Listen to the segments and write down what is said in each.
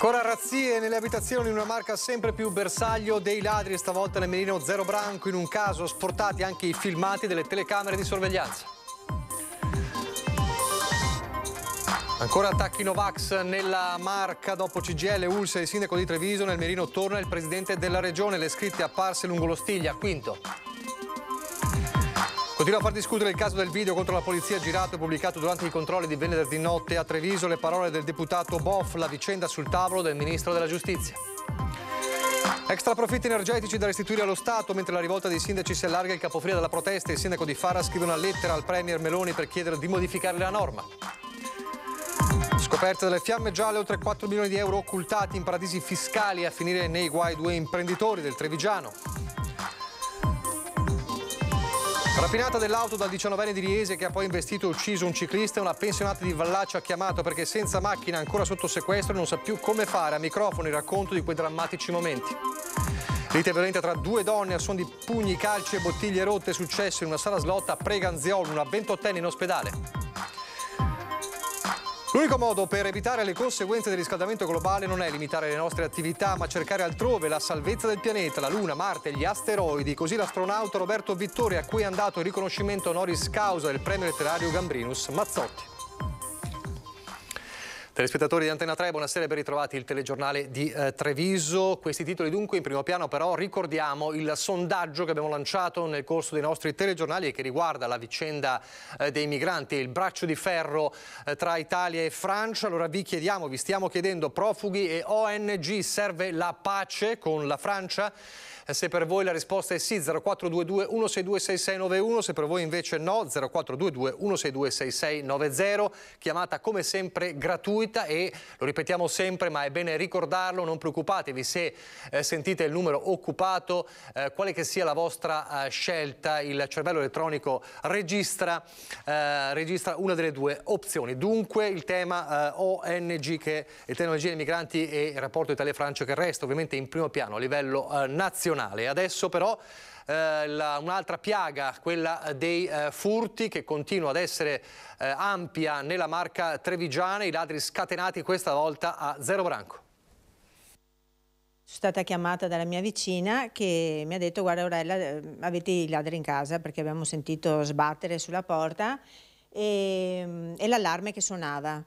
Ancora razzie nelle abitazioni, una marca sempre più bersaglio dei ladri, stavolta nel mirino Zero Branco, in un caso sportati anche i filmati delle telecamere di sorveglianza. Ancora attacchi Novax nella marca dopo CGL, Ulsa e il sindaco di Treviso. Nel Merino torna il presidente della regione. Le scritte apparse lungo lo Stiglia. Quinto. Continua a far discutere il caso del video contro la polizia girato e pubblicato durante i controlli di venerdì notte a Treviso le parole del deputato Boff, la vicenda sul tavolo del ministro della giustizia. Extra profitti energetici da restituire allo Stato, mentre la rivolta dei sindaci si allarga il capofria della protesta, il sindaco di Farra scrive una lettera al Premier Meloni per chiedere di modificare la norma. Scoperte delle fiamme gialle, oltre 4 milioni di euro occultati in paradisi fiscali a finire nei guai due imprenditori del Trevigiano. Rapinata dell'auto dal 19enne di Riese che ha poi investito e ucciso un ciclista, e una pensionata di Vallaccia ha chiamato perché senza macchina ancora sotto sequestro non sa più come fare a microfono il racconto di quei drammatici momenti. Lite violenta tra due donne a suon di pugni, calci e bottiglie rotte è successo in una sala slotta a Preganziolo, una 28enne in ospedale. L'unico modo per evitare le conseguenze del riscaldamento globale non è limitare le nostre attività, ma cercare altrove la salvezza del pianeta, la Luna, Marte, gli asteroidi. Così l'astronauta Roberto Vittori, a cui è andato il riconoscimento honoris causa del premio letterario Gambrinus Mazzotti. Telespettatori di Antena 3, buonasera e ben ritrovati il telegiornale di eh, Treviso. Questi titoli dunque in primo piano però ricordiamo il sondaggio che abbiamo lanciato nel corso dei nostri telegiornali e che riguarda la vicenda eh, dei migranti e il braccio di ferro eh, tra Italia e Francia. Allora vi chiediamo, vi stiamo chiedendo profughi e ONG serve la pace con la Francia? Eh, se per voi la risposta è sì, 0422 162 6691, se per voi invece no, 0422 162 6690, chiamata come sempre gratuita e lo ripetiamo sempre, ma è bene ricordarlo, non preoccupatevi se eh, sentite il numero occupato, eh, quale che sia la vostra eh, scelta, il cervello elettronico registra, eh, registra, una delle due opzioni. Dunque il tema eh, ONG, che, il tecnologia dei migranti e il rapporto Italia-Francia che resta ovviamente in primo piano a livello nazionale nazionale. Adesso però eh, un'altra piaga, quella eh, dei eh, furti che continua ad essere ampia nella marca trevigiana, i ladri scatenati questa volta a Zero Branco. Sono stata chiamata dalla mia vicina che mi ha detto guarda Aurella ehm, avete i ladri in casa perché abbiamo sentito sbattere sulla porta e, ehm, e l'allarme che suonava.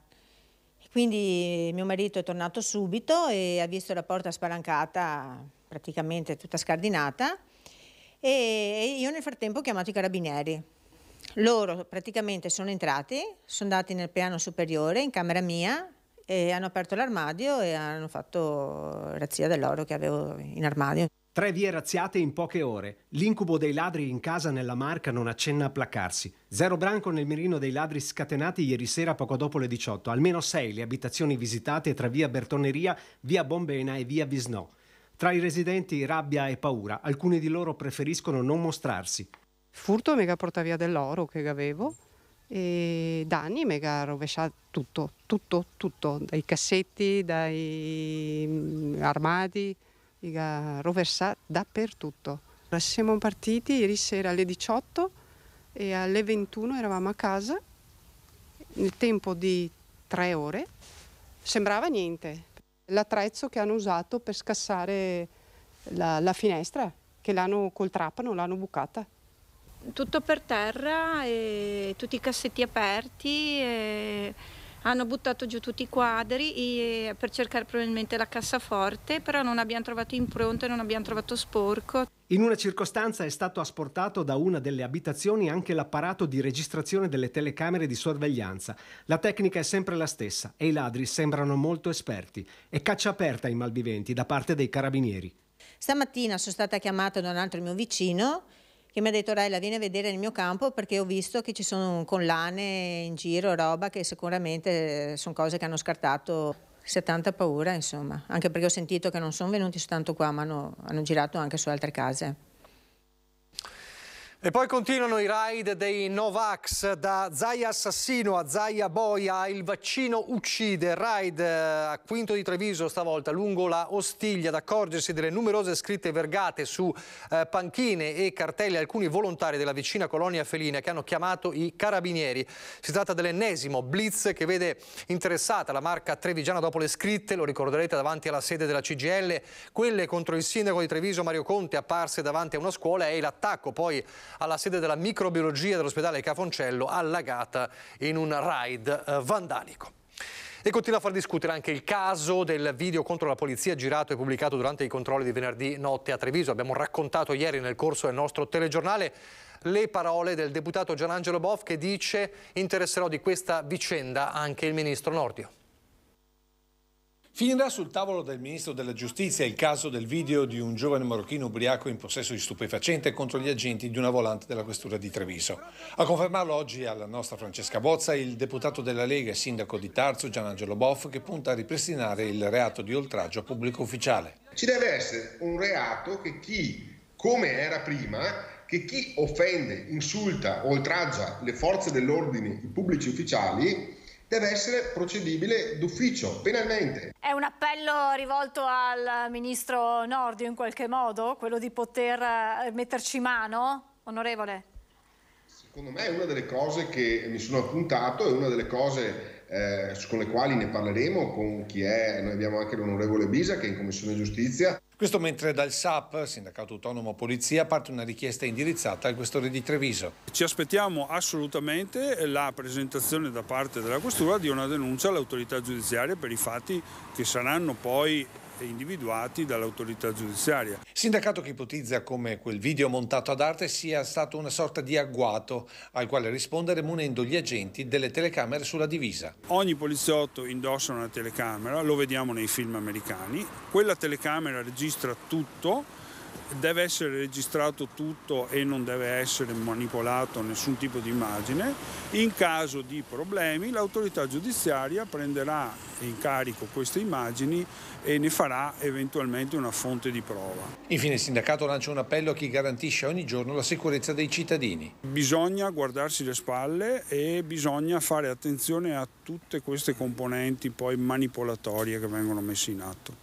Quindi mio marito è tornato subito e ha visto la porta spalancata praticamente tutta scardinata e io nel frattempo ho chiamato i carabinieri. Loro praticamente sono entrati, sono andati nel piano superiore, in camera mia, e hanno aperto l'armadio e hanno fatto razzia dell'oro che avevo in armadio. Tre vie razziate in poche ore. L'incubo dei ladri in casa nella Marca non accenna a placarsi. Zero branco nel mirino dei ladri scatenati ieri sera poco dopo le 18. Almeno sei le abitazioni visitate tra via Bertoneria, via Bombena e via Visnò. Tra i residenti rabbia e paura, alcuni di loro preferiscono non mostrarsi. Furto mi ha portato via dell'oro che avevo e danni mi ha rovesciato tutto, tutto, tutto, dai cassetti, dai mm, armadi, mi ha rovesciato dappertutto. Siamo partiti ieri sera alle 18 e alle 21 eravamo a casa nel tempo di tre ore. Sembrava niente, l'attrezzo che hanno usato per scassare la, la finestra, che l'hanno col trapano, l'hanno bucata. Tutto per terra, tutti i cassetti aperti. E hanno buttato giù tutti i quadri per cercare probabilmente la cassaforte, però non abbiamo trovato impronte, non abbiamo trovato sporco. In una circostanza è stato asportato da una delle abitazioni anche l'apparato di registrazione delle telecamere di sorveglianza. La tecnica è sempre la stessa e i ladri sembrano molto esperti. È caccia aperta ai malviventi da parte dei carabinieri. Stamattina sono stata chiamata da un altro mio vicino che mi ha detto Rella vieni a vedere il mio campo perché ho visto che ci sono collane in giro, roba che sicuramente eh, sono cose che hanno scartato. Si ha tanta paura insomma, anche perché ho sentito che non sono venuti soltanto qua ma hanno, hanno girato anche su altre case. E poi continuano i raid dei Novax, da Zaia assassino a Zaia boia, il vaccino uccide, raid eh, a Quinto di Treviso stavolta lungo la Ostiglia, ad accorgersi delle numerose scritte vergate su eh, panchine e cartelle alcuni volontari della vicina colonia felina che hanno chiamato i carabinieri. Si tratta dell'ennesimo blitz che vede interessata la marca trevigiana dopo le scritte, lo ricorderete davanti alla sede della CGL, quelle contro il sindaco di Treviso Mario Conte apparse davanti a una scuola e l'attacco poi alla sede della microbiologia dell'ospedale Cafoncello, allagata in un raid eh, vandalico. E continua a far discutere anche il caso del video contro la polizia girato e pubblicato durante i controlli di venerdì notte a Treviso. Abbiamo raccontato ieri nel corso del nostro telegiornale le parole del deputato Gianangelo Boff che dice interesserò di questa vicenda anche il ministro Nordio. Finirà sul tavolo del ministro della giustizia il caso del video di un giovane marocchino ubriaco in possesso di stupefacente contro gli agenti di una volante della questura di Treviso. A confermarlo oggi alla nostra Francesca Bozza il deputato della Lega e sindaco di Tarzo Gianangelo Boff che punta a ripristinare il reato di oltraggio a pubblico ufficiale. Ci deve essere un reato che chi, come era prima, che chi offende, insulta, oltraggia le forze dell'ordine, i pubblici ufficiali, deve essere procedibile d'ufficio, penalmente. È un appello rivolto al ministro Nordio in qualche modo, quello di poter eh, metterci mano, onorevole? Secondo me è una delle cose che mi sono appuntato, e una delle cose eh, con le quali ne parleremo con chi è, noi abbiamo anche l'onorevole Bisa che è in Commissione Giustizia questo mentre dal SAP, Sindacato Autonomo Polizia, parte una richiesta indirizzata al questore di Treviso. Ci aspettiamo assolutamente la presentazione da parte della Questura di una denuncia all'autorità giudiziaria per i fatti che saranno poi e individuati dall'autorità giudiziaria. Sindacato che ipotizza come quel video montato ad arte sia stato una sorta di agguato al quale rispondere munendo gli agenti delle telecamere sulla divisa. Ogni poliziotto indossa una telecamera, lo vediamo nei film americani, quella telecamera registra tutto deve essere registrato tutto e non deve essere manipolato nessun tipo di immagine. In caso di problemi l'autorità giudiziaria prenderà in carico queste immagini e ne farà eventualmente una fonte di prova. Infine il sindacato lancia un appello a chi garantisce ogni giorno la sicurezza dei cittadini. Bisogna guardarsi le spalle e bisogna fare attenzione a tutte queste componenti poi manipolatorie che vengono messe in atto.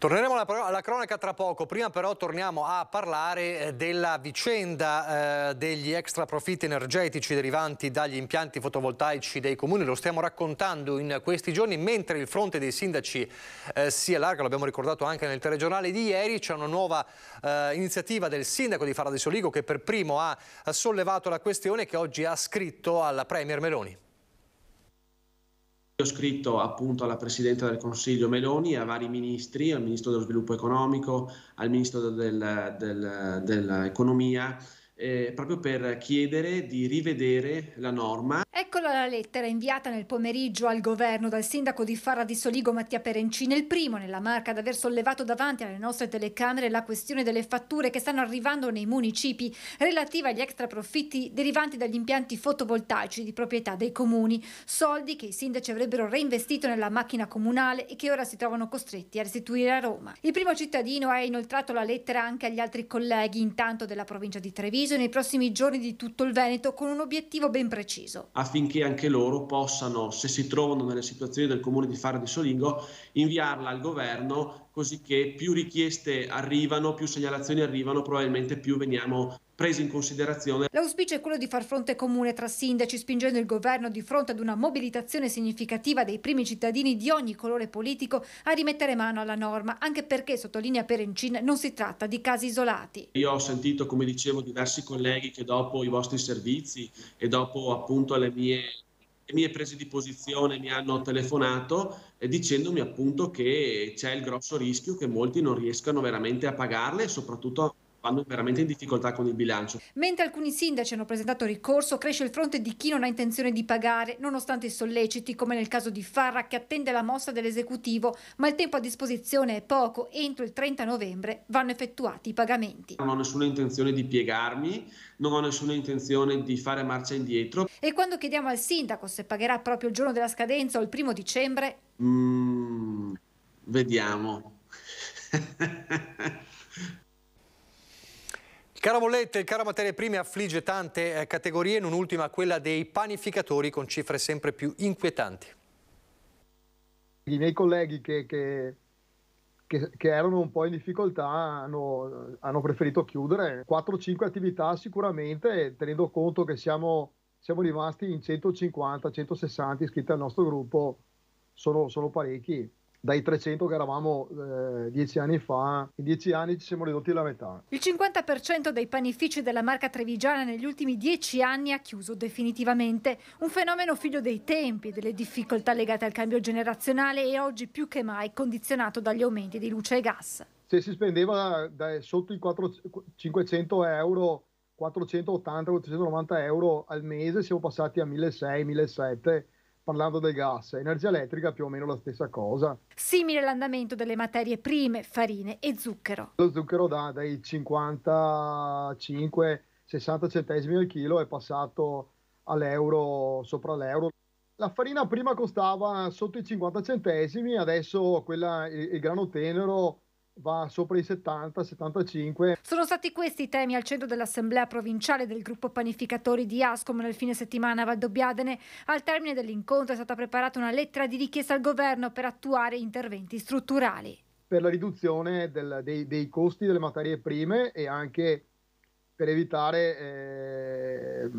Torneremo alla, alla, cronaca tra poco, prima però torniamo a parlare eh, della vicenda eh, degli extra profitti energetici derivanti dagli impianti fotovoltaici dei comuni, lo stiamo raccontando in questi giorni, mentre il fronte dei sindaci eh, si allarga, l'abbiamo ricordato anche nel telegiornale di ieri, c'è una nuova eh, iniziativa del sindaco di Faradiso Ligo che per primo ha sollevato la questione che oggi ha scritto alla Premier Meloni ho scritto appunto alla Presidente del Consiglio Meloni, a vari ministri, al Ministro dello Sviluppo Economico, al Ministro del, del, dell'Economia, eh, proprio per chiedere di rivedere la norma. Eccola la lettera inviata nel pomeriggio al governo dal sindaco di Farra di Soligo Mattia Perencini, il primo nella marca ad aver sollevato davanti alle nostre telecamere la questione delle fatture che stanno arrivando nei municipi relative agli extra profitti derivanti dagli impianti fotovoltaici di proprietà dei comuni, soldi che i sindaci avrebbero reinvestito nella macchina comunale e che ora si trovano costretti a restituire a Roma. Il primo cittadino ha inoltrato la lettera anche agli altri colleghi intanto della provincia di Treviso deciso nei prossimi giorni di tutto il Veneto con un obiettivo ben preciso. Affinché anche loro possano, se si trovano nelle situazioni del comune di Fara di Solingo, inviarla al governo cosicché più richieste arrivano, più segnalazioni arrivano, probabilmente più veniamo presi in considerazione. L'auspicio è quello di far fronte comune tra sindaci, spingendo il governo di fronte ad una mobilitazione significativa dei primi cittadini di ogni colore politico a rimettere mano alla norma, anche perché, sottolinea Perencin, non si tratta di casi isolati. Io ho sentito, come dicevo, diversi colleghi che dopo i vostri servizi e dopo appunto le mie le mie prese di posizione mi hanno telefonato eh, dicendomi appunto che c'è il grosso rischio che molti non riescano veramente a pagarle e soprattutto vanno veramente in difficoltà con il bilancio. Mentre alcuni sindaci hanno presentato ricorso, cresce il fronte di chi non ha intenzione di pagare, nonostante i solleciti, come nel caso di Farra, che attende la mossa dell'esecutivo, ma il tempo a disposizione è poco, entro il 30 novembre vanno effettuati i pagamenti. Non ho nessuna intenzione di piegarmi, non ho nessuna intenzione di fare marcia indietro. E quando chiediamo al sindaco se pagherà proprio il giorno della scadenza o il primo dicembre? Mm, vediamo. Cara bollette, cara materie prime affligge tante eh, categorie, non ultima quella dei panificatori con cifre sempre più inquietanti. I miei colleghi che, che, che, che erano un po' in difficoltà hanno, hanno preferito chiudere 4-5 attività sicuramente, tenendo conto che siamo, siamo rimasti in 150-160 iscritti al nostro gruppo, sono, sono parecchi dai 300 che eravamo eh, dieci anni fa, in dieci anni ci siamo ridotti alla metà. Il 50% dei panifici della marca trevigiana negli ultimi dieci anni ha chiuso definitivamente, un fenomeno figlio dei tempi, delle difficoltà legate al cambio generazionale e oggi più che mai condizionato dagli aumenti di luce e gas. Se si spendeva da, sotto i 4, 500 euro 480-490 euro al mese, siamo passati a 1.600-1.700 parlando del gas, energia elettrica più o meno la stessa cosa. Simile l'andamento delle materie prime, farine e zucchero. Lo zucchero da dai 55 60 centesimi al chilo è passato all'euro, sopra l'euro. La farina prima costava sotto i 50 centesimi, adesso quella, il, il grano tenero va sopra i 70-75. Sono stati questi i temi al centro dell'assemblea provinciale del gruppo panificatori di Ascom nel fine settimana a Valdobbiadene. Al termine dell'incontro è stata preparata una lettera di richiesta al governo per attuare interventi strutturali. Per la riduzione del, dei, dei, costi delle materie prime e anche per evitare eh,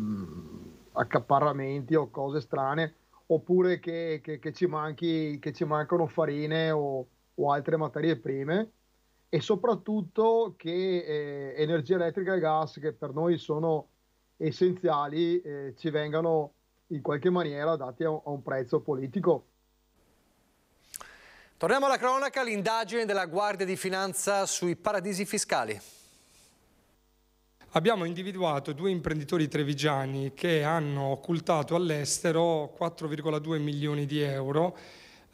accaparramenti o cose strane, oppure che, che, che, ci, manchi, che ci mancano farine o o altre materie prime e soprattutto che eh, energia elettrica e gas, che per noi sono essenziali, eh, ci vengano in qualche maniera dati a un, a un prezzo politico. Torniamo alla cronaca, l'indagine della Guardia di Finanza sui paradisi fiscali. Abbiamo individuato due imprenditori trevigiani che hanno occultato all'estero 4,2 milioni di euro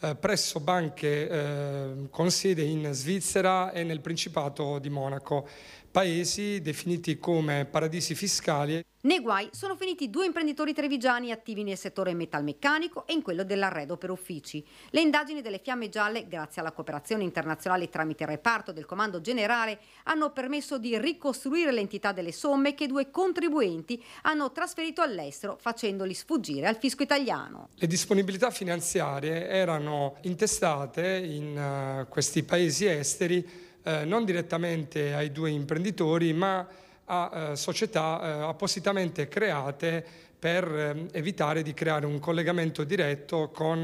eh, presso banche eh, con sede in Svizzera e nel Principato di Monaco paesi definiti come paradisi fiscali. Nei guai sono finiti due imprenditori trevigiani attivi nel settore metalmeccanico e in quello dell'arredo per uffici. Le indagini delle Fiamme Gialle, grazie alla cooperazione internazionale tramite il reparto del Comando Generale, hanno permesso di ricostruire l'entità delle somme che due contribuenti hanno trasferito all'estero facendoli sfuggire al fisco italiano. Le disponibilità finanziarie erano intestate in eh, questi paesi esteri eh, non direttamente ai due imprenditori, ma a eh, società eh, appositamente create per ehm, evitare di creare un collegamento diretto con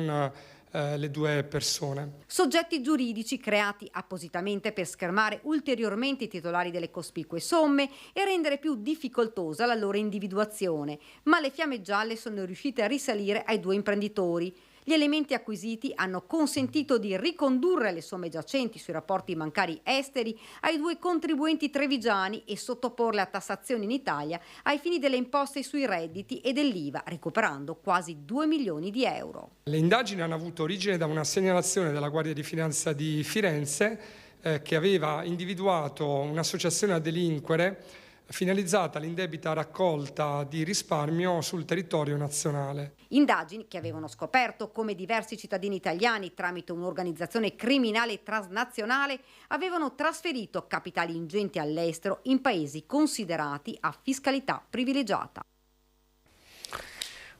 eh, le due persone. Soggetti giuridici creati appositamente per schermare ulteriormente i titolari delle cospicue somme e rendere più difficoltosa la loro individuazione, ma le fiamme gialle sono riuscite a risalire ai due imprenditori. Gli elementi acquisiti hanno consentito di ricondurre le somme giacenti sui rapporti bancari esteri ai due contribuenti trevigiani e sottoporle a tassazione in Italia ai fini delle imposte sui redditi e dell'IVA, recuperando quasi 2 milioni di euro. Le indagini hanno avuto origine da una segnalazione della Guardia di Finanza di Firenze eh, che aveva individuato un'associazione a delinquere finalizzata all'indebita raccolta di risparmio sul territorio nazionale. Indagini che avevano scoperto come diversi cittadini italiani, tramite un'organizzazione criminale transnazionale, avevano trasferito capitali ingenti all'estero in paesi considerati a fiscalità privilegiata.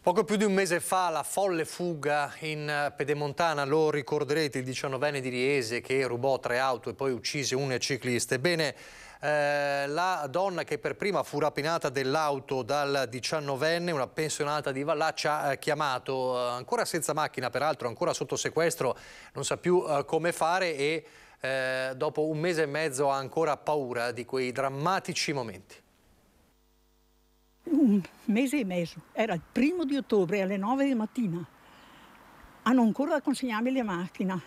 Poco più di un mese fa la folle fuga in Pedemontana, lo ricorderete, il 19enne di Riese che rubò tre auto e poi uccise un ciclista. Ebbene, eh, la donna che per prima fu rapinata dell'auto dal 19enne, una pensionata di Vallaccia, ha eh, chiamato eh, ancora senza macchina, peraltro ancora sotto sequestro, non sa più eh, come fare e dopo un mese e mezzo ha ancora paura di quei drammatici momenti. Un mese e mezzo, era il primo di ottobre alle 9 di mattina hanno ancora da consegnarmi la macchina.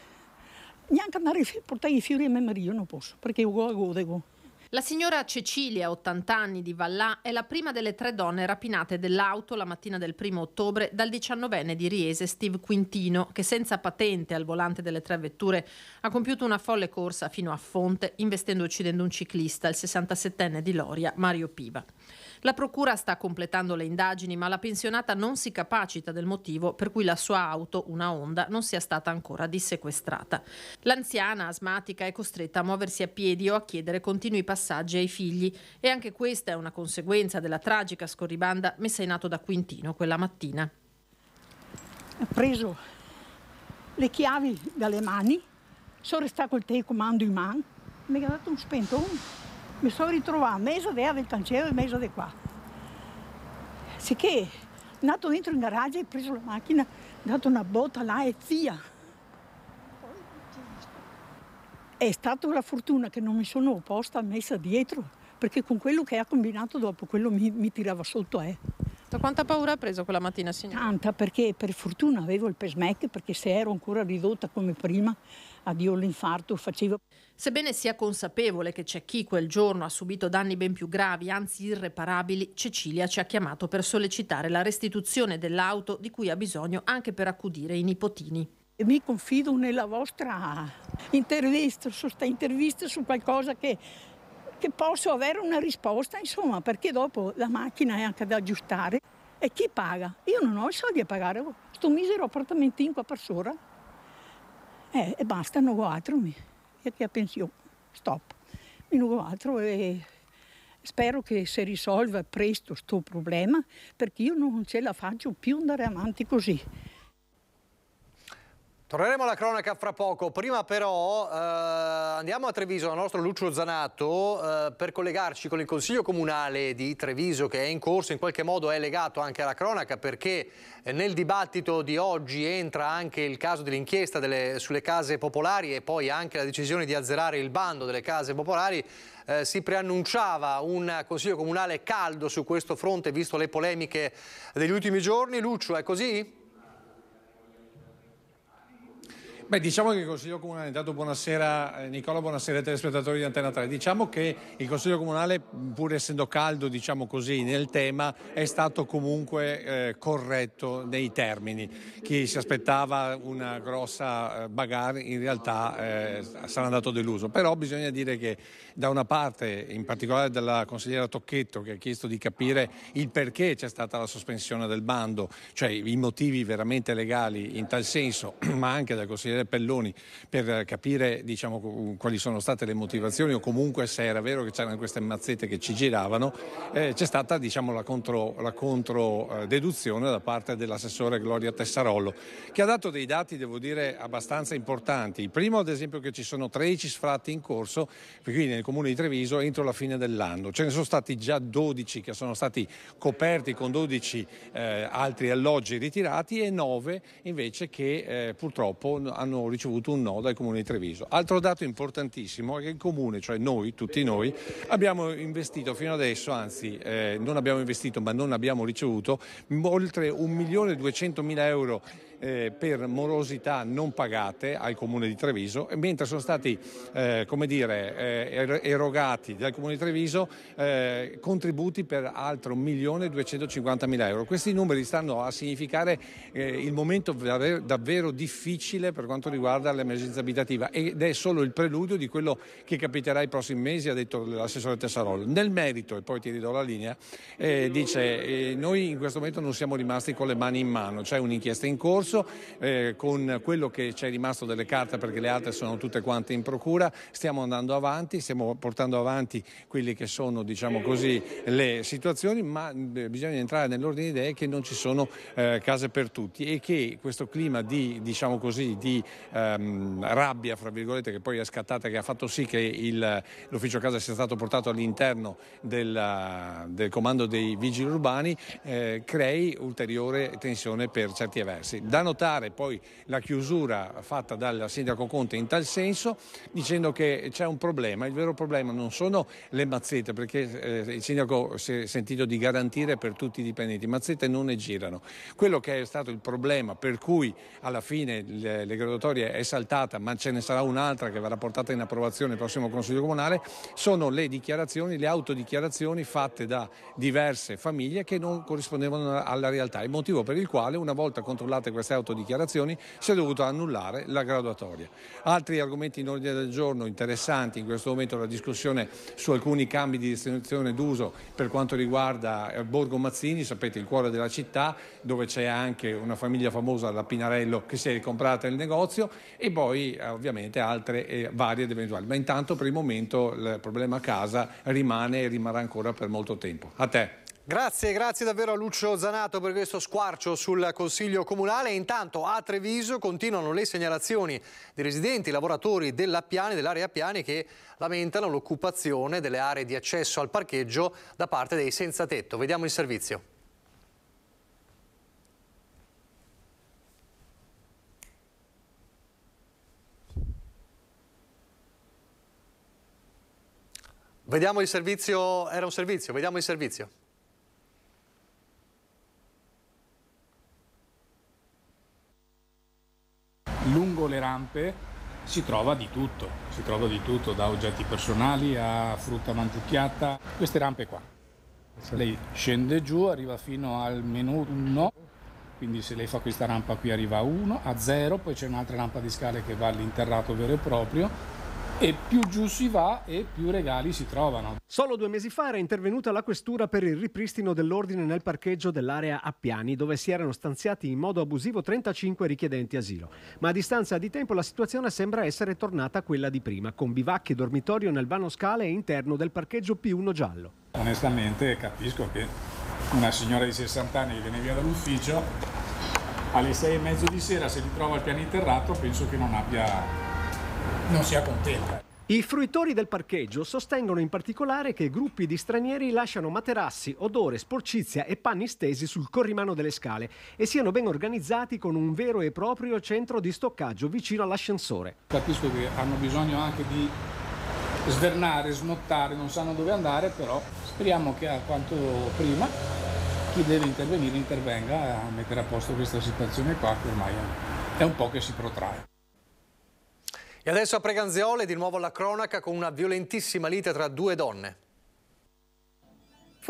Neanche andare a portare i fiori a mio marito non posso, perché io godevo. La signora Cecilia, 80 anni di Vallà, è la prima delle tre donne rapinate dell'auto la mattina del primo ottobre dal 19enne di Riese Steve Quintino, che senza patente al volante delle tre vetture ha compiuto una folle corsa fino a Fonte, investendo e uccidendo un ciclista, il 67enne di Loria, Mario Piva. La procura sta completando le indagini, ma la pensionata non si capacita del motivo per cui la sua auto, una Honda, non sia stata ancora dissequestrata. L'anziana asmatica è costretta a muoversi a piedi o a chiedere continui passaggi ai figli e anche questa è una conseguenza della tragica scorribanda messa in atto da Quintino quella mattina. Ha preso le chiavi dalle mani, sono restata col telecomando in mano, mi ha dato un spentone mi sono ritrovata mezzo di del cancello e mezzo di qua. Sicché, nato dentro in garage, ho preso la macchina, ho dato una botta là e via. È stata la fortuna che non mi sono opposta, messa dietro, perché con quello che ha combinato dopo, quello mi, mi tirava sotto, eh. Da esatto, quanta paura ha preso quella mattina, signora? Tanta, perché per fortuna avevo il pesmec, perché se ero ancora ridotta come prima, addio l'infarto, facevo... Sebbene sia consapevole che c'è chi quel giorno ha subito danni ben più gravi, anzi irreparabili, Cecilia ci ha chiamato per sollecitare la restituzione dell'auto di cui ha bisogno anche per accudire i nipotini. Mi confido nella vostra intervista, su questa intervista, su qualcosa che che posso avere una risposta, insomma, perché dopo la macchina è anche da aggiustare. E chi paga? Io non ho i soldi a pagare, sto misero appartamentino qua per sola. Eh, e basta, non ho altro, mi che a pensione, stop, non ho altro e spero che si risolva presto questo problema perché io non ce la faccio più andare avanti così. Torneremo alla cronaca fra poco, prima però eh, andiamo a Treviso, al nostro Lucio Zanato, eh, per collegarci con il Consiglio Comunale di Treviso che è in corso, in qualche modo è legato anche alla cronaca perché eh, nel dibattito di oggi entra anche il caso dell'inchiesta sulle case popolari e poi anche la decisione di azzerare il bando delle case popolari. Eh, si preannunciava un Consiglio Comunale caldo su questo fronte visto le polemiche degli ultimi giorni. Lucio, è così? Beh, diciamo che il Consiglio Comunale, intanto buonasera eh, Nicola, buonasera ai telespettatori di Antena 3, diciamo che il Consiglio Comunale, pur essendo caldo diciamo così, nel tema, è stato comunque eh, corretto nei termini. Chi si aspettava una grossa eh, bagarre in realtà eh, sarà andato deluso, però bisogna dire che da una parte, in particolare dalla consigliera Tocchetto, che ha chiesto di capire il perché c'è stata la sospensione del bando, cioè i motivi veramente legali in tal senso, ma anche dal consigliere consigliere Pelloni per capire diciamo, quali sono state le motivazioni o comunque se era vero che c'erano queste mazzette che ci giravano, eh, c'è stata diciamo, la, contro, la controdeduzione eh, da parte dell'assessore Gloria Tessarollo che ha dato dei dati devo dire abbastanza importanti. Il primo ad esempio che ci sono 13 sfratti in corso qui nel comune di Treviso entro la fine dell'anno. Ce ne sono stati già 12 che sono stati coperti con 12 eh, altri alloggi ritirati e 9 invece che eh, purtroppo hanno hanno ricevuto un no dal Comune di Treviso. Altro dato importantissimo è che il Comune, cioè noi, tutti noi, abbiamo investito fino adesso, anzi eh, non abbiamo investito ma non abbiamo ricevuto, oltre 1.200.000 euro eh, per morosità non pagate al Comune di Treviso, mentre sono stati eh, come dire, eh, er-, erogati dal Comune di Treviso eh, contributi per altro 1.250.000 euro. Questi numeri stanno a significare eh, il momento davvero, difficile per quanto riguarda l'emergenza abitativa ed è solo il preludio di quello che capiterà i prossimi mesi, ha detto l'assessore Tessarolo. Nel merito, e poi ti ridò la linea, dice noi in questo momento non siamo rimasti con le mani in mano, c'è un'inchiesta in corso, corso, eh, con quello che c'è rimasto delle carte perché le altre sono tutte quante in procura, stiamo andando avanti, stiamo portando avanti quelle che sono diciamo così, le situazioni, ma eh, bisogna entrare nell'ordine di idee che non ci sono eh, case per tutti e che questo clima di, diciamo così, di ehm, rabbia, fra virgolette, che poi è scattata, che ha fatto sì che l'ufficio casa sia stato portato all'interno del, del, comando dei vigili urbani, eh, crei ulteriore tensione per certi versi. Da notare poi la chiusura fatta dal sindaco Conte in tal senso dicendo che c'è un problema, il vero problema non sono le mazzette perché eh, il sindaco si è sentito di garantire per tutti i dipendenti, mazzette non ne girano. Quello che è stato il problema per cui alla fine le, le graduatorie è saltata ma ce ne sarà un'altra che verrà portata in approvazione al prossimo Consiglio Comunale sono le dichiarazioni, le autodichiarazioni fatte da diverse famiglie che non corrispondevano alla realtà, il motivo per il quale una volta controllate queste queste autodichiarazioni, si è dovuta annullare la graduatoria. Altri argomenti in ordine del giorno interessanti in questo momento la discussione su alcuni cambi di destinazione d'uso per quanto riguarda eh, Borgo Mazzini, sapete il cuore della città, dove c'è anche una famiglia famosa, la Pinarello, che si è ricomprata il negozio e poi eh, ovviamente altre eh, varie ed eventuali. Ma intanto per il momento il problema casa rimane e rimarrà ancora per molto tempo. A te. Grazie, grazie davvero a Lucio Zanato per questo squarcio sul Consiglio Comunale. Intanto a Treviso continuano le segnalazioni di residenti, lavoratori dell'Appiani, dell'area Appiani che lamentano l'occupazione delle aree di accesso al parcheggio da parte dei senza tetto. Vediamo il servizio. Vediamo il servizio, era un servizio, vediamo il servizio. lungo le rampe si trova di tutto, si trova di tutto da oggetti personali a frutta mangiucchiata, queste rampe qua. Lei scende giù, arriva fino al menu 1, quindi se lei fa questa rampa qui arriva a 1, a 0, poi c'è un'altra rampa di scale che va all'interrato vero e proprio e più giù si va e più regali si trovano. Solo due mesi fa era intervenuta la questura per il ripristino dell'ordine nel parcheggio dell'area Appiani, dove si erano stanziati in modo abusivo 35 richiedenti asilo. Ma a distanza di tempo la situazione sembra essere tornata a quella di prima, con bivacchi e dormitorio nel vano scale e interno del parcheggio P1 giallo. Onestamente capisco che una signora di 60 anni che viene via dall'ufficio alle 6 e mezzo di sera se ritrova al piano interrato penso che non abbia non si accontenta. I fruitori del parcheggio sostengono in particolare che gruppi di stranieri lasciano materassi, odore, sporcizia e panni stesi sul corrimano delle scale e siano ben organizzati con un vero e proprio centro di stoccaggio vicino all'ascensore. Capisco che hanno bisogno anche di svernare, smottare, non sanno dove andare, però speriamo che a quanto prima chi deve intervenire intervenga a mettere a posto questa situazione qua che ormai è un po' che si protrae. E adesso a Preganzeole di nuovo la cronaca con una violentissima lite tra due donne.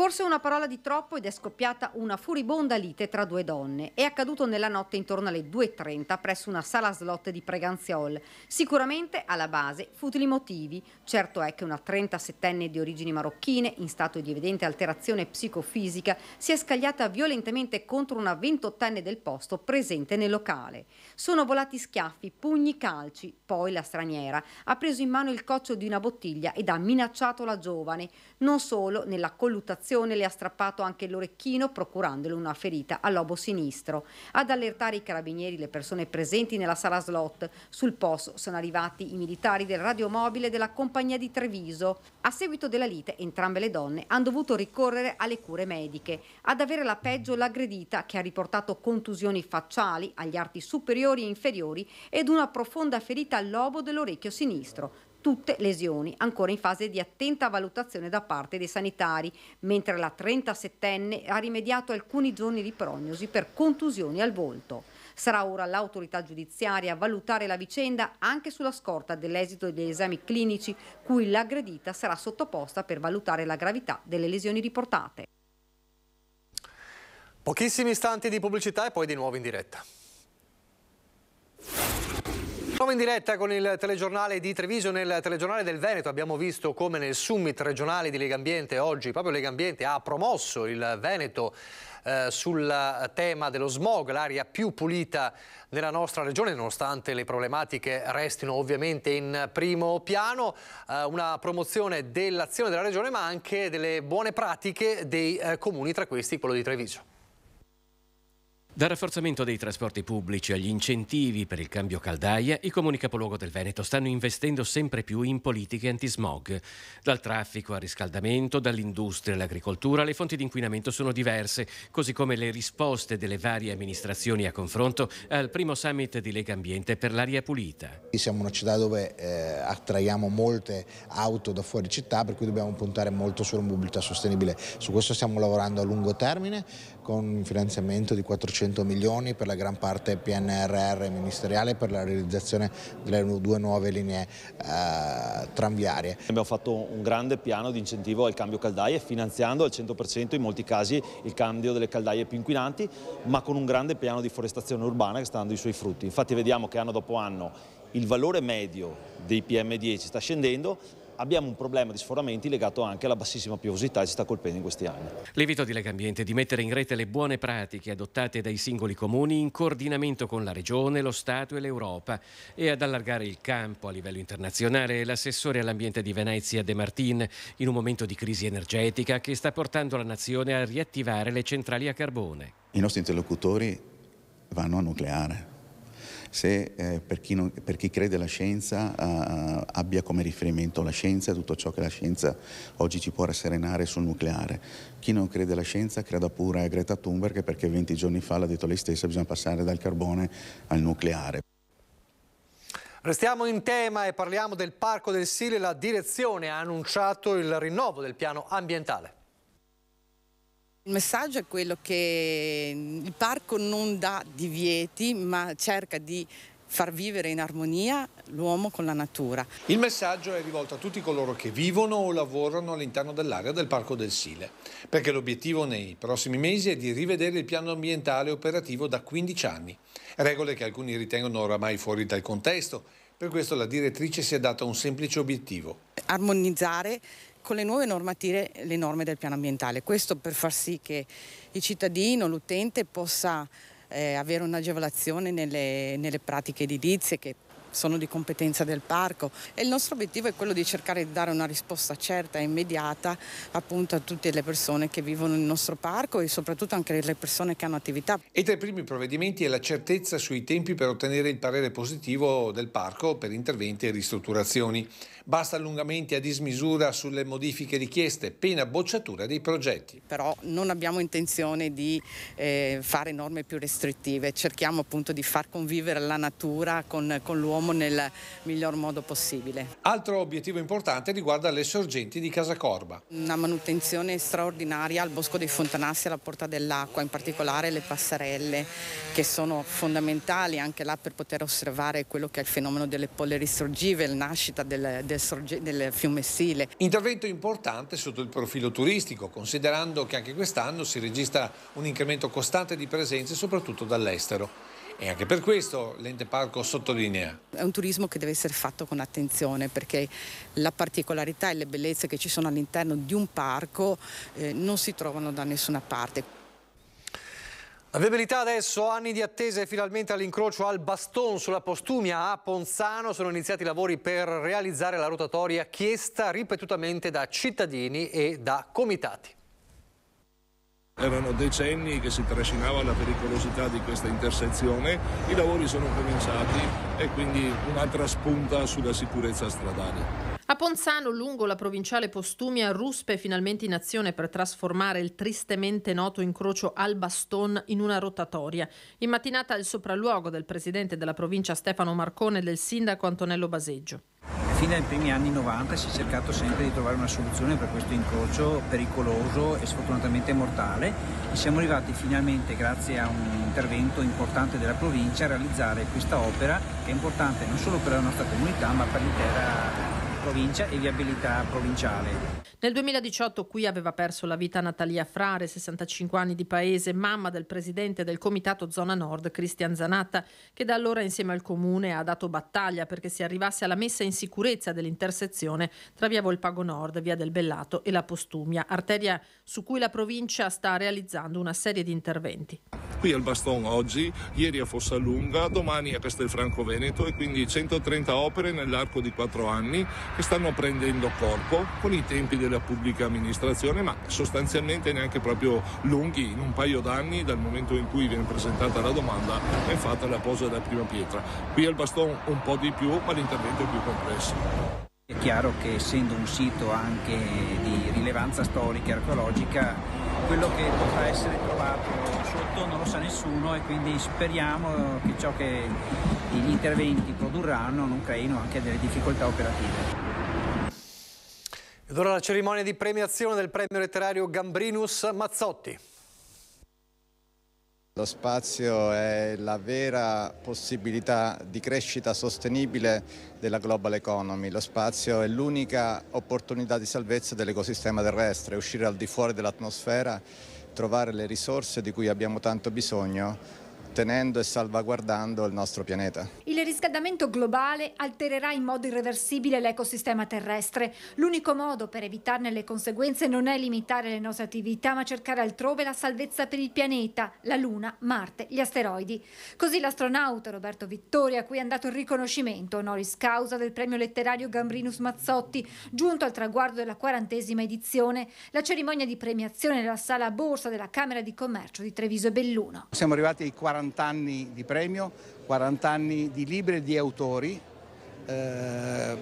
Forse una parola di troppo ed è scoppiata una furibonda lite tra due donne. È accaduto nella notte intorno alle 2.30 presso una sala slot di Preganziol. Sicuramente alla base futili motivi. Certo è che una 37enne di origini marocchine, in stato di evidente alterazione psicofisica, si è scagliata violentemente contro una 28enne del posto presente nel locale. Sono volati schiaffi, pugni, calci. Poi la straniera ha preso in mano il coccio di una bottiglia ed ha minacciato la giovane. Non solo, nella colluttazione le ha strappato anche l'orecchino procurandole una ferita al lobo sinistro. Ad allertare i carabinieri le persone presenti nella sala slot. Sul posto sono arrivati i militari del radiomobile della compagnia di Treviso. A seguito della lite entrambe le donne hanno dovuto ricorrere alle cure mediche. Ad avere la peggio l'aggredita che ha riportato contusioni facciali agli arti superiori e inferiori ed una profonda ferita al lobo dell'orecchio sinistro tutte lesioni, ancora in fase di attenta valutazione da parte dei sanitari, mentre la 37enne ha rimediato alcuni giorni di prognosi per contusioni al volto. Sarà ora l'autorità giudiziaria a valutare la vicenda anche sulla scorta dell'esito degli esami clinici cui l'aggredita sarà sottoposta per valutare la gravità delle lesioni riportate. Pochissimi istanti di pubblicità e poi di nuovo in diretta. Siamo in diretta con il telegiornale di Treviso. Nel telegiornale del Veneto abbiamo visto come nel summit regionale di Lega Ambiente oggi proprio Lega Ambiente ha promosso il Veneto eh, sul tema dello smog, l'aria più pulita nella nostra regione, nonostante le problematiche restino ovviamente in primo piano. Eh, una promozione dell'azione della regione ma anche delle buone pratiche dei eh, comuni, tra questi quello di Treviso. Dal rafforzamento dei trasporti pubblici agli incentivi per il cambio caldaia, i comuni capoluogo del Veneto stanno investendo sempre più in politiche antismog. Dal traffico al riscaldamento, dall'industria all'agricoltura, le fonti di inquinamento sono diverse, così come le risposte delle varie amministrazioni a confronto al primo summit di Lega Ambiente per l'aria pulita. Siamo una città dove eh, attraiamo molte auto da fuori città, per cui dobbiamo puntare molto sulla mobilità sostenibile. Su questo stiamo lavorando a lungo termine, con un finanziamento di 400 milioni per la gran parte PNRR ministeriale per la realizzazione delle due nuove linee eh, tranviarie. Abbiamo fatto un grande piano di incentivo al cambio caldaie finanziando al 100% in molti casi il cambio delle caldaie più inquinanti ma con un grande piano di forestazione urbana che sta dando i suoi frutti. Infatti vediamo che anno dopo anno il valore medio dei PM10 sta scendendo abbiamo un problema di sforamenti legato anche alla bassissima piovosità che ci sta colpendo in questi anni. L'evito di Lega Legambiente di mettere in rete le buone pratiche adottate dai singoli comuni in coordinamento con la Regione, lo Stato e l'Europa e ad allargare il campo a livello internazionale l'assessore all'ambiente di Venezia De Martin in un momento di crisi energetica che sta portando la nazione a riattivare le centrali a carbone. I nostri interlocutori vanno a nucleare se eh, per, chi non, per, chi crede alla scienza eh, abbia come riferimento la scienza e tutto ciò che la scienza oggi ci può rasserenare sul nucleare. Chi non crede alla scienza creda pure a Greta Thunberg perché 20 giorni fa l'ha detto lei stessa bisogna passare dal carbone al nucleare. Restiamo in tema e parliamo del Parco del Sile. La direzione ha annunciato il rinnovo del piano ambientale. Il messaggio è quello che il parco non dà divieti, ma cerca di far vivere in armonia l'uomo con la natura. Il messaggio è rivolto a tutti coloro che vivono o lavorano all'interno dell'area del Parco del Sile, perché l'obiettivo nei prossimi mesi è di rivedere il piano ambientale operativo da 15 anni, regole che alcuni ritengono oramai fuori dal contesto, per questo la direttrice si è data un semplice obiettivo. Armonizzare con le nuove normative le norme del piano ambientale. Questo per far sì che il cittadino, l'utente possa eh, avere un'agevolazione nelle, nelle pratiche edilizie che sono di competenza del parco e il nostro obiettivo è quello di cercare di dare una risposta certa e immediata appunto a tutte le persone che vivono nel nostro parco e soprattutto anche alle persone che hanno attività. E tra i primi provvedimenti è la certezza sui tempi per ottenere il parere positivo del parco per interventi e ristrutturazioni basta allungamenti a dismisura sulle modifiche richieste, pena bocciatura dei progetti. Però non abbiamo intenzione di eh, fare norme più restrittive, cerchiamo appunto di far convivere la natura con, con l'uomo nel miglior modo possibile. Altro obiettivo importante riguarda le sorgenti di Casa Corba. Una manutenzione straordinaria al Bosco dei Fontanassi alla Porta dell'Acqua, in particolare le passerelle che sono fondamentali anche là per poter osservare quello che è il fenomeno delle polle risorgive, la nascita del, del del, sorge, del fiume Sile. Intervento importante sotto il profilo turistico, considerando che anche quest'anno si registra un incremento costante di presenze, soprattutto dall'estero. E anche per questo l'ente parco sottolinea. È un turismo che deve essere fatto con attenzione perché la particolarità e le bellezze che ci sono all'interno di un parco eh, non si trovano da nessuna parte. Viabilità adesso, anni di attesa e finalmente all'incrocio al Baston sulla Postumia a Ponzano sono iniziati i lavori per realizzare la rotatoria chiesta ripetutamente da cittadini e da comitati. Erano decenni che si trascinava la pericolosità di questa intersezione, i lavori sono cominciati e quindi un'altra spunta sulla sicurezza stradale. A Ponzano, lungo la provinciale Postumia, Ruspe è finalmente in azione per trasformare il tristemente noto incrocio Alba-Stone in una rotatoria. In mattinata il sopralluogo del presidente della provincia Stefano Marcone e del sindaco Antonello Baseggio. Fino ai primi anni 90 si è cercato sempre di trovare una soluzione per questo incrocio pericoloso e sfortunatamente mortale e siamo arrivati finalmente, grazie a un intervento importante della provincia, a realizzare questa opera che è importante non solo per la nostra comunità ma per l'intera provincia e viabilità provinciale. Nel 2018 qui aveva perso la vita Natalia Frare, 65 anni di paese, mamma del presidente del comitato Zona Nord, Cristian Zanatta, che da allora insieme al comune ha dato battaglia perché si arrivasse alla messa in sicurezza dell'intersezione tra via Volpago Nord, via del Bellato e la Postumia, arteria su cui la provincia sta realizzando una serie di interventi. Qui al Baston oggi, ieri a Fossalunga, domani a Castelfranco Veneto e quindi 130 opere nell'arco di 4 anni che stanno prendendo corpo con i tempi della pubblica amministrazione, ma sostanzialmente neanche proprio lunghi, in un paio d'anni dal momento in cui viene presentata la domanda è fatta la posa della prima pietra. Qui al bastone un po' di più, ma l'intervento è più complesso. È chiaro che essendo un sito anche di rilevanza storica e archeologica, quello che potrà essere trovato costo non lo sa nessuno e quindi speriamo che ciò che gli interventi produrranno non creino anche delle difficoltà operative. Ed ora la cerimonia di premiazione del premio letterario Gambrinus Mazzotti. Lo spazio è la vera possibilità di crescita sostenibile della global economy. Lo spazio è l'unica opportunità di salvezza dell'ecosistema terrestre, uscire al di fuori dell'atmosfera trovare le risorse di cui abbiamo tanto bisogno tenendo e salvaguardando il nostro pianeta. Il riscaldamento globale altererà in modo irreversibile l'ecosistema terrestre. L'unico modo per evitarne le conseguenze non è limitare le nostre attività, ma cercare altrove la salvezza per il pianeta, la Luna, Marte, gli asteroidi. Così l'astronauta Roberto Vittori, a cui è andato il riconoscimento honoris causa del premio letterario Gambrinus Mazzotti, giunto al traguardo della quarantesima edizione, la cerimonia di premiazione nella sala borsa della Camera di Commercio di Treviso e Belluno. Siamo arrivati ai 40 anni di premio 40 anni di libri e di autori, eh,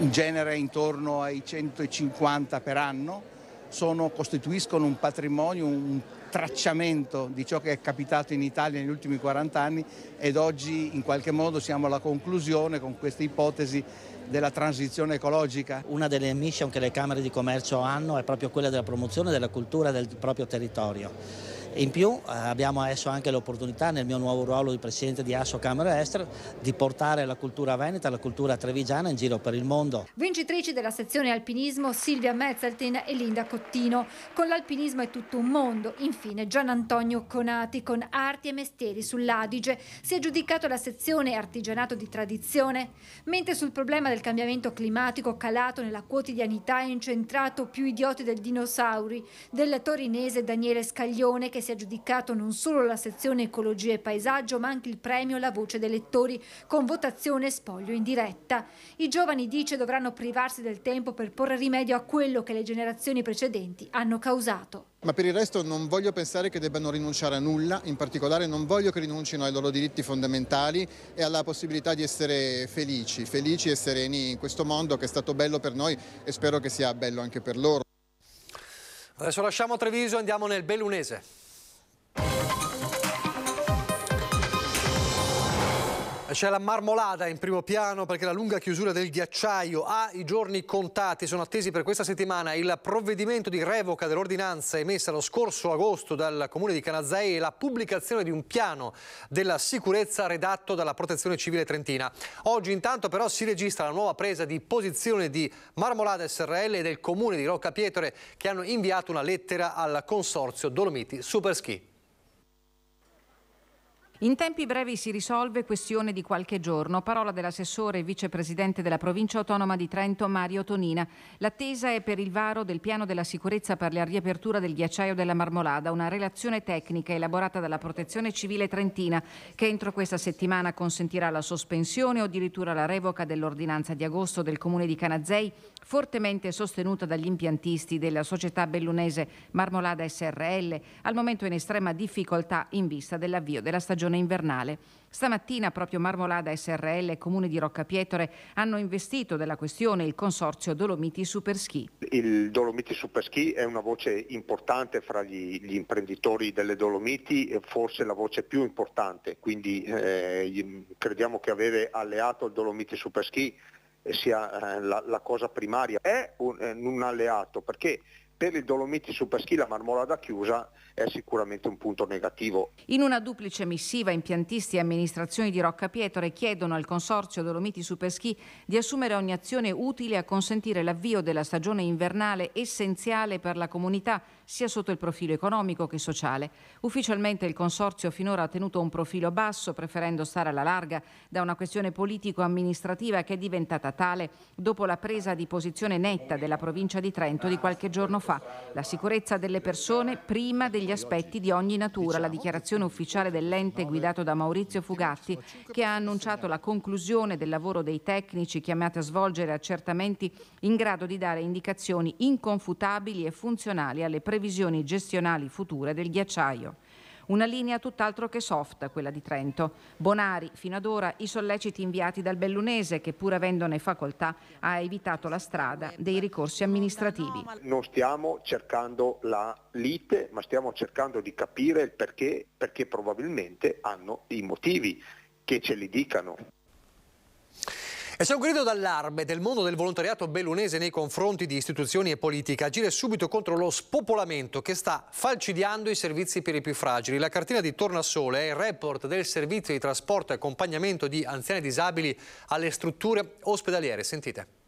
in genere intorno ai 150 per anno, sono, costituiscono un patrimonio, un tracciamento di ciò che è capitato in Italia negli ultimi 40 anni ed oggi in qualche modo siamo alla conclusione con questa ipotesi della transizione ecologica. Una delle mission che le Camere di Commercio hanno è proprio quella della promozione della cultura del proprio territorio in più eh, abbiamo adesso anche l'opportunità nel mio nuovo ruolo di Presidente di Asso Camera Estera di portare la cultura veneta, la cultura trevigiana in giro per il mondo. Vincitrici della sezione alpinismo Silvia Mezzaltin e Linda Cottino. Con l'alpinismo è tutto un mondo. Infine Gian Antonio Conati con Arti e Mestieri sull'Adige si è giudicato la sezione Artigianato di Tradizione, mentre sul problema del cambiamento climatico calato nella quotidianità è incentrato più idioti del dinosauri del torinese Daniele Scaglione che che si è aggiudicato non solo la sezione Ecologia e Paesaggio, ma anche il premio La Voce dei Lettori, con votazione e spoglio in diretta. I giovani, dice, dovranno privarsi del tempo per porre rimedio a quello che le generazioni precedenti hanno causato. Ma per il resto non voglio pensare che debbano rinunciare a nulla, in particolare non voglio che rinuncino ai loro diritti fondamentali e alla possibilità di essere felici, felici e sereni in questo mondo che è stato bello per noi e spero che sia bello anche per loro. Adesso lasciamo Treviso e andiamo nel Bellunese. C'è la marmolada in primo piano perché la lunga chiusura del ghiacciaio ha i giorni contati. Sono attesi per questa settimana il provvedimento di revoca dell'ordinanza emessa lo scorso agosto dal comune di Canazzei e la pubblicazione di un piano della sicurezza redatto dalla protezione civile trentina. Oggi intanto però si registra la nuova presa di posizione di Marmolada SRL e del comune di Rocca Pietore che hanno inviato una lettera al consorzio Dolomiti Superski. In tempi brevi si risolve questione di qualche giorno. Parola dell'assessore e vicepresidente della provincia autonoma di Trento Mario Tonina. L'attesa è per il varo del piano della sicurezza per la riapertura del ghiacciaio della Marmolada, una relazione tecnica elaborata dalla Protezione Civile Trentina che entro questa settimana consentirà la sospensione o addirittura la revoca dell'ordinanza di agosto del comune di Canazzei fortemente sostenuta dagli impiantisti della società bellunese Marmolada SRL, al momento in estrema difficoltà in vista dell'avvio della stagione invernale. Stamattina proprio Marmolada SRL e Comune di Roccapietore hanno investito della questione il consorzio Dolomiti Superski. Il Dolomiti Superski è una voce importante fra gli, gli imprenditori delle Dolomiti e forse la voce più importante, quindi eh, crediamo che avere alleato il Dolomiti Superski eh, sia eh, la, la cosa primaria. È un, eh, un alleato perché per il Dolomiti Superski la marmolada chiusa è sicuramente un punto negativo. In una duplice missiva impiantisti e amministrazioni di Rocca Pietore chiedono al consorzio Dolomiti Superski di assumere ogni azione utile a consentire l'avvio della stagione invernale essenziale per la comunità sia sotto il profilo economico che sociale. Ufficialmente il Consorzio finora ha tenuto un profilo basso, preferendo stare alla larga da una questione politico-amministrativa che è diventata tale dopo la presa di posizione netta della provincia di Trento di qualche giorno fa. La sicurezza delle persone prima degli aspetti di ogni natura, la dichiarazione ufficiale dell'ente guidato da Maurizio Fugatti che ha annunciato la conclusione del lavoro dei tecnici chiamati a svolgere accertamenti in grado di dare indicazioni inconfutabili e funzionali alle previsioni previsioni gestionali future del ghiacciaio. Una linea tutt'altro che soft, quella di Trento. Bonari, fino ad ora, i solleciti inviati dal Bellunese, che pur avendone facoltà, ha evitato la strada dei ricorsi amministrativi. Non stiamo cercando la lite, ma stiamo cercando di capire il perché, perché probabilmente hanno i motivi che ce li dicano. E se un grido d'allarme del mondo del volontariato bellunese nei confronti di istituzioni e politica. Agire subito contro lo spopolamento che sta falcidiando i servizi per i più fragili. La cartina di Tornasole è il report del servizio di trasporto e accompagnamento di anziani disabili alle strutture ospedaliere. Sentite.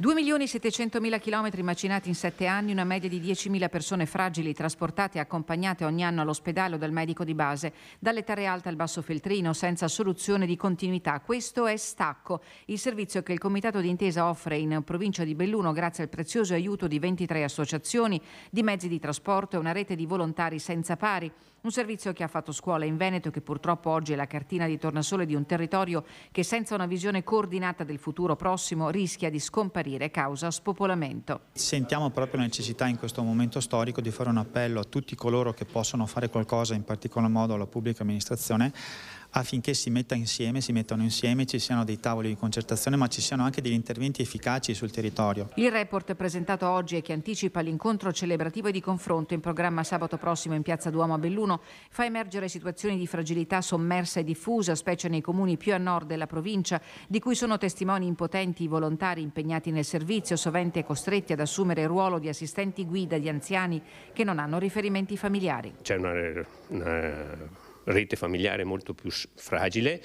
2.700.000 km macinati in sette anni, una media di 10.000 persone fragili trasportate e accompagnate ogni anno all'ospedale o dal medico di base, dall'età realta al basso feltrino, senza soluzione di continuità. Questo è Stacco, il servizio che il Comitato d'intesa offre in provincia di Belluno grazie al prezioso aiuto di 23 associazioni di mezzi di trasporto e una rete di volontari senza pari. Un servizio che ha fatto scuola in Veneto che purtroppo oggi è la cartina di tornasole di un territorio che senza una visione coordinata del futuro prossimo rischia di scomparire chiarire causa spopolamento. Sentiamo proprio la necessità in questo momento storico di fare un appello a tutti coloro che possono fare qualcosa, in particolar modo alla pubblica amministrazione, affinché si metta insieme, si mettano insieme, ci siano dei tavoli di concertazione, ma ci siano anche degli interventi efficaci sul territorio. Il report presentato oggi e che anticipa l'incontro celebrativo e di confronto in programma sabato prossimo in Piazza Duomo a Belluno fa emergere situazioni di fragilità sommersa e diffusa, specie nei comuni più a nord della provincia, di cui sono testimoni impotenti i volontari impegnati nel servizio, sovente costretti ad assumere il ruolo di assistenti guida di anziani che non hanno riferimenti familiari. C'è una, una rete familiare molto più fragile,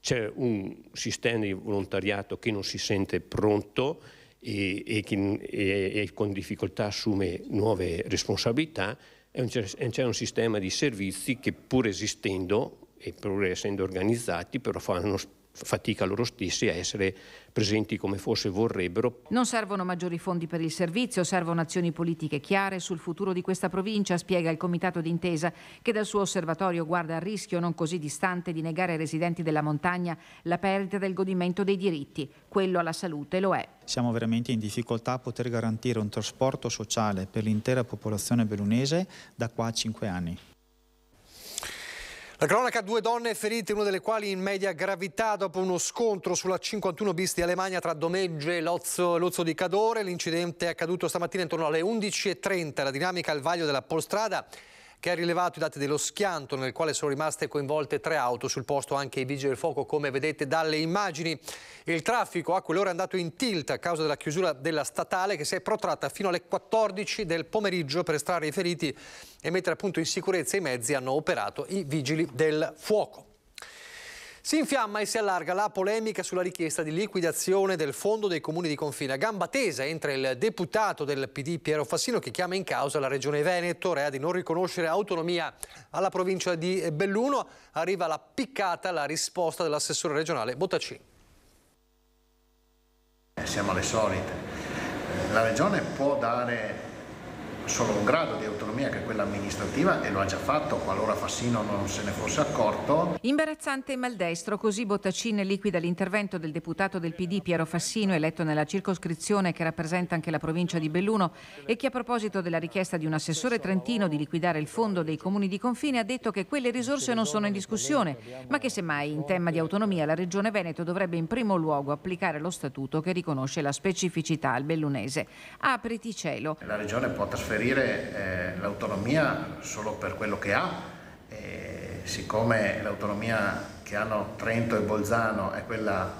c'è un sistema di volontariato che non si sente pronto e, e, e, e con difficoltà assume nuove responsabilità, c'è un sistema di servizi che pur esistendo e pur essendo organizzati però fanno fatica loro stessi a essere presenti come forse vorrebbero. Non servono maggiori fondi per il servizio, servono azioni politiche chiare sul futuro di questa provincia, spiega il comitato d'intesa che dal suo osservatorio guarda al rischio non così distante di negare ai residenti della montagna la perdita del godimento dei diritti. Quello alla salute lo è. Siamo veramente in difficoltà a poter garantire un trasporto sociale per l'intera popolazione belunese da qua a cinque anni. La cronaca, due donne ferite, una delle quali in media gravità dopo uno scontro sulla 51 bis di Alemania tra Domegge e Lozzo, Lozzo di Cadore. L'incidente è accaduto stamattina intorno alle 11.30. La dinamica al vaglio della polstrada che ha rilevato i dati dello schianto nel quale sono rimaste coinvolte tre auto, sul posto anche i vigili del fuoco come vedete dalle immagini. Il traffico a quell'ora è andato in tilt a causa della chiusura della statale che si è protratta fino alle 14 del pomeriggio per estrarre i feriti e mettere appunto in sicurezza i mezzi hanno operato i vigili del fuoco. Si infiamma e si allarga la polemica sulla richiesta di liquidazione del fondo dei comuni di confine. A gamba tesa entra il deputato del PD Piero Fassino che chiama in causa la regione Veneto, rea di non riconoscere autonomia alla provincia di Belluno. Arriva la piccata la risposta dell'assessore regionale Bottacini. Siamo alle solite. La regione può dare solo un grado di autonomia che è quella amministrativa e lo ha già fatto qualora Fassino non se ne fosse accorto. Imbarazzante e maldestro, così Bottacin liquida l'intervento del deputato del PD Piero Fassino, eletto nella circoscrizione che rappresenta anche la provincia di Belluno e che a proposito della richiesta di un assessore trentino di liquidare il fondo dei comuni di confine ha detto che quelle risorse non sono in discussione, ma che semmai in tema di autonomia la Regione Veneto dovrebbe in primo luogo applicare lo statuto che riconosce la specificità al bellunese. Apriti cielo. La Regione può trasferire conferire eh, l'autonomia solo per quello che ha, e siccome l'autonomia che hanno Trento e Bolzano è quella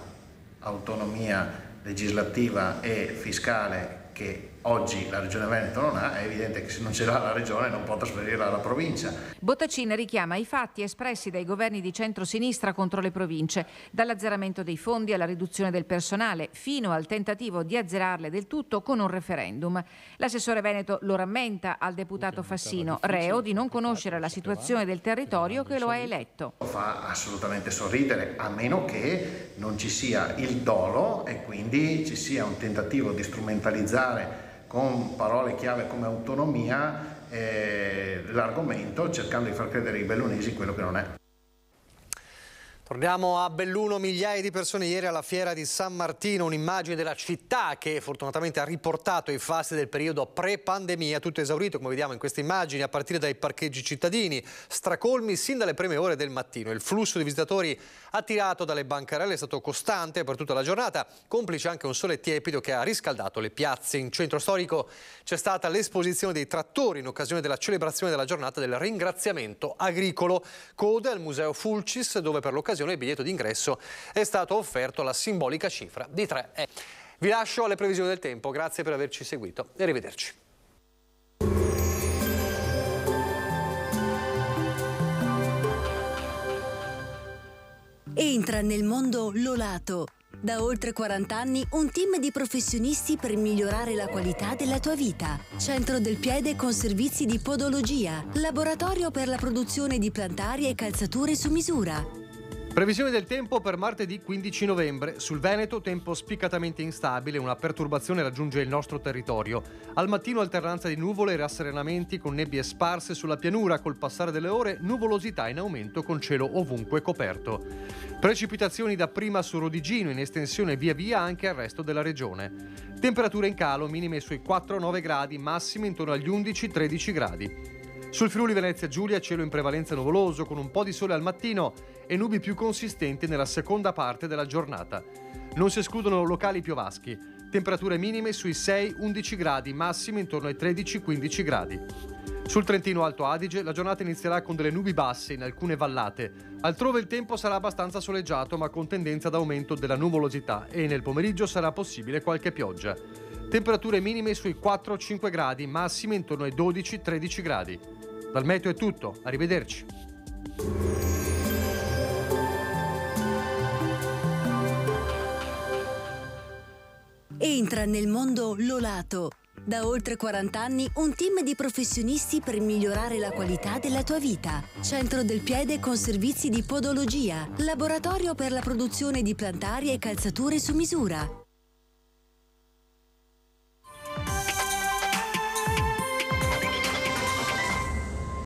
autonomia legislativa e fiscale che oggi la Regione Veneto non ha, è evidente che se non ce l'ha la Regione non può trasferirla alla provincia. Bottacina richiama i fatti espressi dai governi di centro-sinistra contro le province, dall'azzeramento dei fondi alla riduzione del personale, fino al tentativo di azzerarle del tutto con un referendum. L'assessore Veneto lo rammenta al deputato Fassino, reo di non conoscere la situazione del territorio che lo ha eletto. Fa assolutamente sorridere, a meno che non ci sia il dolo e quindi ci sia un tentativo di strumentalizzare con parole chiave come autonomia eh, l'argomento cercando di far credere ai bellunesi quello che non è. Torniamo a Belluno, migliaia di persone ieri alla fiera di San Martino, un'immagine della città che fortunatamente ha riportato i fasti del periodo pre-pandemia, tutto esaurito come vediamo in queste immagini, a partire dai parcheggi cittadini, stracolmi sin dalle prime ore del mattino. Il flusso di visitatori attirato dalle bancarelle è stato costante per tutta la giornata, complice anche un sole tiepido che ha riscaldato le piazze. In centro storico c'è stata l'esposizione dei trattori in occasione della celebrazione della giornata del ringraziamento agricolo, code al Museo Fulcis dove per l'occasione occasione il biglietto d'ingresso è stato offerto alla simbolica cifra di 3 euro. Eh, vi lascio alle previsioni del tempo, grazie per averci seguito e arrivederci. Entra nel mondo Lolato. Da oltre 40 anni un team di professionisti per migliorare la qualità della tua vita. Centro del piede con servizi di podologia, laboratorio per la produzione di plantari e calzature su misura, Previsione del tempo per martedì 15 novembre. Sul Veneto tempo spiccatamente instabile, una perturbazione raggiunge il nostro territorio. Al mattino alternanza di nuvole e rasserenamenti con nebbie sparse sulla pianura, col passare delle ore nuvolosità in aumento con cielo ovunque coperto. Precipitazioni dapprima su Rodigino in estensione via via anche al resto della regione. Temperature in calo minime sui 4-9 gradi, massime intorno agli 11-13 gradi. Sul Friuli Venezia Giulia cielo in prevalenza nuvoloso con un po' di sole al mattino e nubi più consistenti nella seconda parte della giornata. Non si escludono locali piovaschi, temperature minime sui 6-11 gradi, massime intorno ai 13-15 gradi. Sul Trentino Alto Adige la giornata inizierà con delle nubi basse in alcune vallate, altrove il tempo sarà abbastanza soleggiato ma con tendenza ad aumento della nuvolosità e nel pomeriggio sarà possibile qualche pioggia. Temperature minime sui 4-5 gradi, massime intorno ai 12-13 gradi. Dal meteo è tutto, arrivederci. Entra nel mondo Lolato. Da oltre 40 anni un team di professionisti per migliorare la qualità della tua vita. Centro del piede con servizi di podologia, laboratorio per la produzione di plantarie e calzature su misura